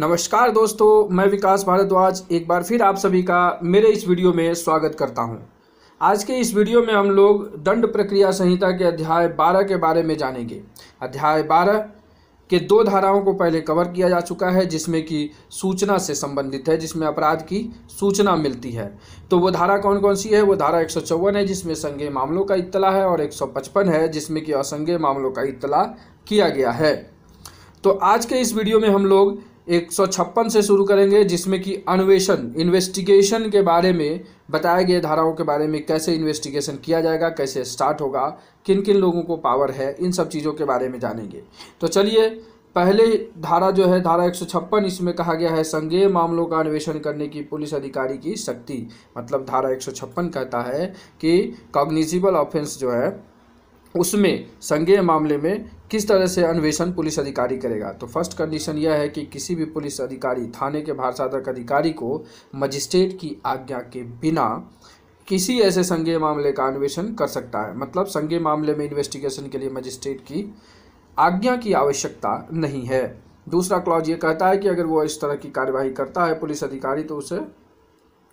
नमस्कार दोस्तों मैं विकास भारद्वाज एक बार फिर आप सभी का मेरे इस वीडियो में स्वागत करता हूं। आज के इस वीडियो में हम लोग दंड प्रक्रिया संहिता के अध्याय 12 के बारे में जानेंगे अध्याय 12 के दो धाराओं को पहले कवर किया जा चुका है जिसमें कि सूचना से संबंधित है जिसमें अपराध की सूचना मिलती है तो वो धारा कौन कौन सी है वो धारा एक है जिसमें संज्ञेय मामलों का इतला है और एक है जिसमें कि असंज्ञेय मामलों का इतला किया गया है तो आज के इस वीडियो में हम लोग एक सौ छप्पन से शुरू करेंगे जिसमें कि अन्वेषण इन्वेस्टिगेशन के बारे में बताए गए धाराओं के बारे में कैसे इन्वेस्टिगेशन किया जाएगा कैसे स्टार्ट होगा किन किन लोगों को पावर है इन सब चीज़ों के बारे में जानेंगे तो चलिए पहले धारा जो है धारा एक इसमें कहा गया है संज्ञेय मामलों का अन्वेषण करने की पुलिस अधिकारी की शक्ति मतलब धारा एक कहता है कि कॉग्निजिबल ऑफेंस जो है उसमें संज्ञेय मामले में किस तरह से अन्वेषण पुलिस अधिकारी करेगा तो फर्स्ट कंडीशन यह है कि किसी भी पुलिस अधिकारी थाने के भारसाधक अधिकारी को मजिस्ट्रेट की आज्ञा के बिना किसी ऐसे संज्ञेय मामले का अन्वेषण कर सकता है मतलब संज्ञेय मामले में इन्वेस्टिगेशन के लिए मजिस्ट्रेट की आज्ञा की आवश्यकता नहीं है दूसरा क्लॉज ये कहता है कि अगर वो इस तरह की कार्यवाही करता है पुलिस अधिकारी तो उसे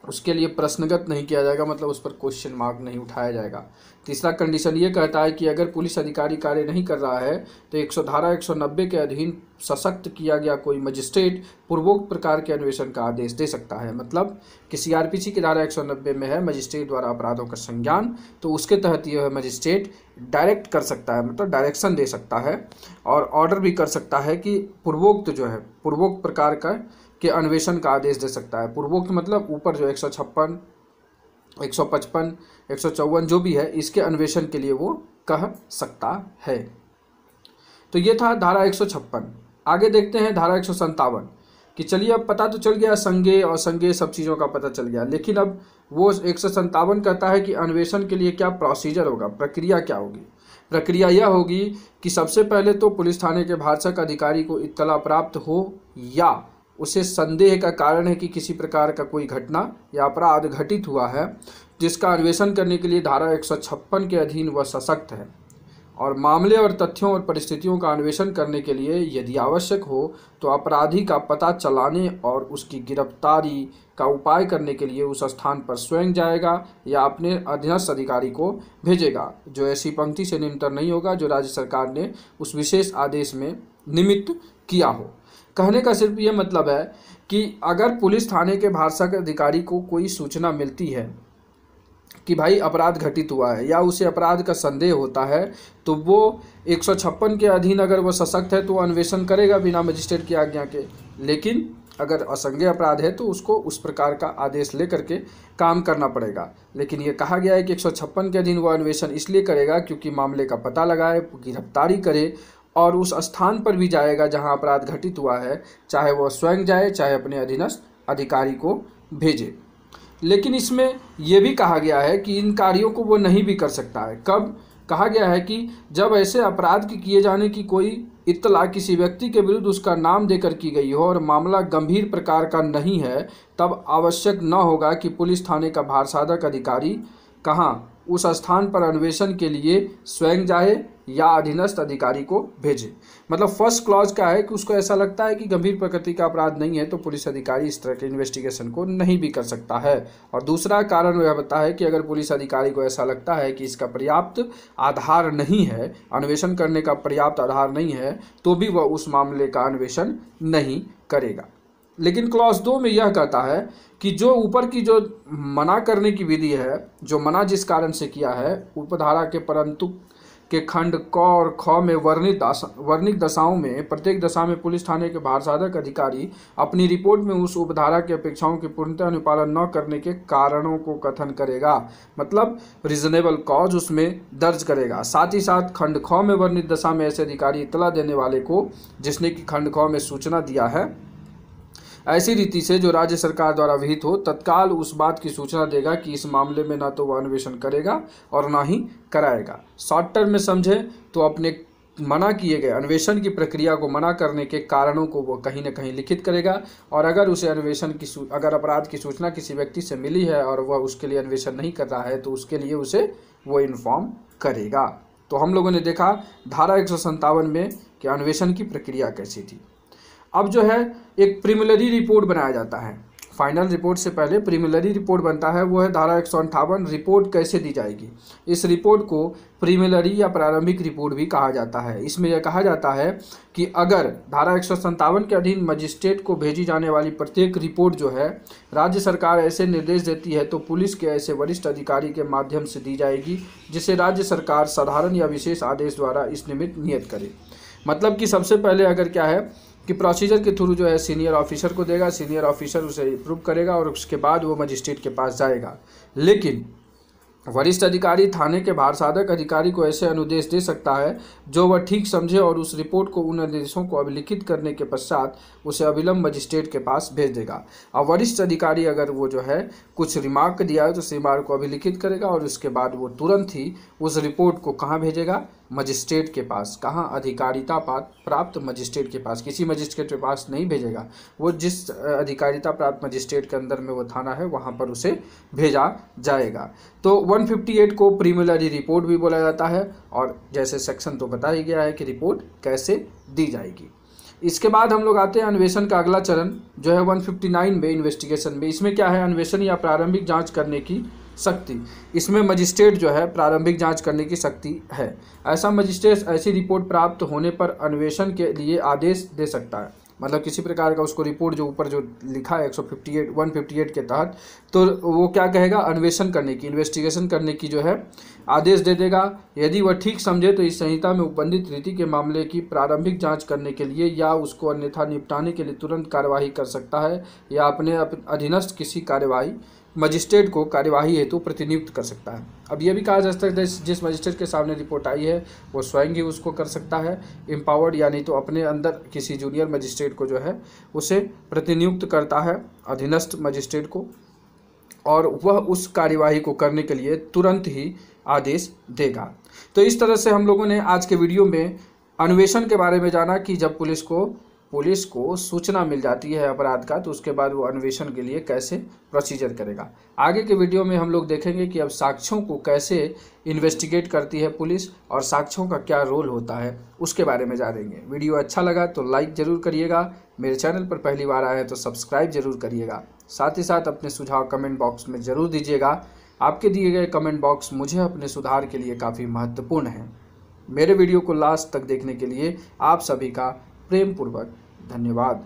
उसके लिए प्रश्नगत नहीं किया जाएगा मतलब उस पर क्वेश्चन मार्क नहीं उठाया जाएगा तीसरा कंडीशन ये कहता है कि अगर पुलिस अधिकारी कार्य नहीं कर रहा है तो एक सौ धारा एक सौ नब्बे के अधीन सशक्त किया गया कोई मजिस्ट्रेट पूर्वोक्त प्रकार के अन्वेषण का आदेश दे सकता है मतलब कि सीआरपीसी की धारा एक सौ नब्बे में है मजिस्ट्रेट द्वारा अपराधों का संज्ञान तो उसके तहत यह मजिस्ट्रेट डायरेक्ट कर सकता है मतलब डायरेक्शन दे सकता है और ऑर्डर भी कर सकता है कि पूर्वोक्त जो है पूर्वोक्त प्रकार का के अन्वेषण का आदेश दे सकता है पूर्वोक्त मतलब ऊपर जो एक सौ छप्पन एक सौ पचपन एक सौ चौवन जो भी है इसके अन्वेषण के लिए वो कह सकता है तो ये था धारा एक सौ छप्पन आगे देखते हैं धारा एक सौ संतावन कि चलिए अब पता तो चल गया संगे और संगे सब चीज़ों का पता चल गया लेकिन अब वो एक सौ संतावन कहता है कि अन्वेषण के लिए क्या प्रोसीजर होगा प्रक्रिया क्या होगी प्रक्रिया यह होगी कि सबसे पहले तो पुलिस थाने के भारसक अधिकारी को इत्तला प्राप्त हो या उसे संदेह का कारण है कि किसी प्रकार का कोई घटना या अपराध घटित हुआ है जिसका अन्वेषण करने के लिए धारा एक के अधीन वह सशक्त है और मामले और तथ्यों और परिस्थितियों का अन्वेषण करने के लिए यदि आवश्यक हो तो अपराधी का पता चलाने और उसकी गिरफ्तारी का उपाय करने के लिए उस स्थान पर स्वयं जाएगा या अपने अधीनस्थ अधिकारी को भेजेगा जो ऐसी पंक्ति से निमंत्रण नहीं होगा जो राज्य सरकार ने उस विशेष आदेश में निमित्त किया हो कहने का सिर्फ ये मतलब है कि अगर पुलिस थाने के के अधिकारी को कोई सूचना मिलती है कि भाई अपराध घटित हुआ है या उसे अपराध का संदेह होता है तो वो एक के अधीन अगर वह सशक्त है तो अन्वेषण करेगा बिना मजिस्ट्रेट की आज्ञा के लेकिन अगर असंज्ञ अपराध है तो उसको उस प्रकार का आदेश लेकर के काम करना पड़ेगा लेकिन ये कहा गया है कि एक के अधीन वह अन्वेषण इसलिए करेगा क्योंकि मामले का पता लगाए गिरफ्तारी करे और उस स्थान पर भी जाएगा जहां अपराध घटित हुआ है चाहे वह स्वयं जाए चाहे अपने अधीनस्थ अधिकारी को भेजे लेकिन इसमें यह भी कहा गया है कि इन कार्यों को वो नहीं भी कर सकता है कब कहा गया है कि जब ऐसे अपराध के किए जाने की कोई इतला किसी व्यक्ति के विरुद्ध उसका नाम देकर की गई हो और मामला गंभीर प्रकार का नहीं है तब आवश्यक न होगा कि पुलिस थाने का भारसाधक अधिकारी कहाँ उस स्थान पर अन्वेषण के लिए स्वयं जाए या अधीनस्थ अधिकारी को भेजे मतलब फर्स्ट क्लॉज का है कि उसको ऐसा लगता है कि गंभीर प्रकृति का अपराध नहीं है तो पुलिस अधिकारी इस तरह के इन्वेस्टिगेशन को नहीं भी कर सकता है और दूसरा कारण वह बता है कि अगर पुलिस अधिकारी को ऐसा लगता है कि इसका पर्याप्त आधार नहीं है अन्वेषण करने का पर्याप्त आधार नहीं है तो भी वह उस मामले का अन्वेषण नहीं करेगा लेकिन क्लॉज दो में यह कहता है कि जो ऊपर की जो मना करने की विधि है जो मना जिस कारण से किया है उपधारा के परंतु के खंड क और ख में वर्णित वर्णित दशाओं में प्रत्येक दशा में पुलिस थाने के भारसाधक अधिकारी अपनी रिपोर्ट में उस उपधारा की अपेक्षाओं के पूर्णतः अनुपालन न करने के कारणों को कथन करेगा मतलब रीजनेबल कॉज उसमें दर्ज करेगा साथ ही साथ खंड ख में वर्णित दशा में ऐसे अधिकारी इतला देने वाले को जिसने कि खंड ख में सूचना दिया है ऐसी रीति से जो राज्य सरकार द्वारा विहित हो तत्काल उस बात की सूचना देगा कि इस मामले में ना तो वह अन्वेषण करेगा और ना ही कराएगा शॉर्ट टर्म में समझे तो अपने मना किए गए अन्वेषण की प्रक्रिया को मना करने के कारणों को वह कहीं ना कहीं लिखित करेगा और अगर उसे अन्वेषण की अगर अपराध की सूचना किसी व्यक्ति से मिली है और वह उसके लिए अन्वेषण नहीं कर रहा है तो उसके लिए उसे वो इन्फॉर्म करेगा तो हम लोगों ने देखा धारा एक में कि अन्वेषण की प्रक्रिया कैसी थी अब जो है एक प्रिमिलरी रिपोर्ट बनाया जाता है फाइनल रिपोर्ट से पहले प्रीमिलरी रिपोर्ट बनता है वो है धारा एक रिपोर्ट कैसे दी जाएगी इस रिपोर्ट को प्रीमिलरी या प्रारंभिक रिपोर्ट भी कहा जाता है इसमें यह कहा जाता है कि अगर धारा एक के अधीन मजिस्ट्रेट को भेजी जाने वाली प्रत्येक रिपोर्ट जो है राज्य सरकार ऐसे निर्देश देती है तो पुलिस के ऐसे वरिष्ठ अधिकारी के माध्यम से दी जाएगी जिसे राज्य सरकार साधारण या विशेष आदेश द्वारा इस निमित्त नियत करे मतलब कि सबसे पहले अगर क्या है कि प्रोसीजर के थ्रू जो है सीनियर ऑफिसर को देगा सीनियर ऑफिसर उसे अप्रूव करेगा और उसके बाद वो मजिस्ट्रेट के पास जाएगा लेकिन वरिष्ठ अधिकारी थाने के भार साधक अधिकारी को ऐसे अनुदेश दे सकता है जो वह ठीक समझे और उस रिपोर्ट को उन निर्देशों को अभिलिखित करने के पश्चात उसे अविलंब मजिस्ट्रेट के पास भेज देगा और वरिष्ठ अधिकारी अगर वो जो है कुछ रिमार्क दिया है तो उस रिमार्क को अभिलिखित करेगा और उसके बाद वो तुरंत ही उस रिपोर्ट को कहाँ भेजेगा मजिस्ट्रेट के पास कहाँ अधिकारिता प्राप्त मजिस्ट्रेट के पास किसी मजिस्ट्रेट के पास नहीं भेजेगा वो जिस अधिकारिता प्राप्त मजिस्ट्रेट के अंदर में वो थाना है वहाँ पर उसे भेजा जाएगा तो 158 को प्रीमिलरी रिपोर्ट भी बोला जाता है और जैसे सेक्शन तो बता ही गया है कि रिपोर्ट कैसे दी जाएगी इसके बाद हम लोग आते हैं अन्वेषण का अगला चरण जो है 159 में इन्वेस्टिगेशन में इसमें क्या है अन्वेषण या प्रारंभिक जांच करने की शक्ति इसमें मजिस्ट्रेट जो है प्रारंभिक जांच करने की शक्ति है ऐसा मजिस्ट्रेट ऐसी रिपोर्ट प्राप्त होने पर अन्वेषण के लिए आदेश दे सकता है मतलब किसी प्रकार का उसको रिपोर्ट जो ऊपर जो लिखा है एक सौ के तहत तो वो क्या कहेगा अन्वेषण करने की इन्वेस्टिगेशन करने की जो है आदेश दे देगा यदि वह ठीक समझे तो इस संहिता में उपबंधित रीति के मामले की प्रारंभिक जांच करने के लिए या उसको अन्यथा निपटाने के लिए तुरंत कार्यवाही कर सकता है या अपने अधीनस्थ किसी कार्यवाही मजिस्ट्रेट को कार्यवाही हेतु प्रतिनियुक्त कर सकता है अब यह भी कहा जा सकता है जिस मजिस्ट्रेट के सामने रिपोर्ट आई है वो स्वयं ही उसको कर सकता है एम्पावर्ड यानी तो अपने अंदर किसी जूनियर मजिस्ट्रेट को जो है उसे प्रतिनियुक्त करता है अधीनस्थ मजिस्ट्रेट को और वह उस कार्यवाही को करने के लिए तुरंत ही आदेश देगा तो इस तरह से हम लोगों ने आज के वीडियो में अन्वेषण के बारे में जाना कि जब पुलिस को पुलिस को सूचना मिल जाती है अपराध का तो उसके बाद वो अन्वेषण के लिए कैसे प्रोसीजर करेगा आगे के वीडियो में हम लोग देखेंगे कि अब साक्ष्यों को कैसे इन्वेस्टिगेट करती है पुलिस और साक्ष्यों का क्या रोल होता है उसके बारे में जानेंगे वीडियो अच्छा लगा तो लाइक ज़रूर करिएगा मेरे चैनल पर पहली बार आए तो सब्सक्राइब ज़रूर करिएगा साथ ही साथ अपने सुझाव कमेंट बॉक्स में ज़रूर दीजिएगा आपके दिए गए कमेंट बॉक्स मुझे अपने सुधार के लिए काफ़ी महत्वपूर्ण है मेरे वीडियो को लास्ट तक देखने के लिए आप सभी का प्रेमपूर्वक धन्यवाद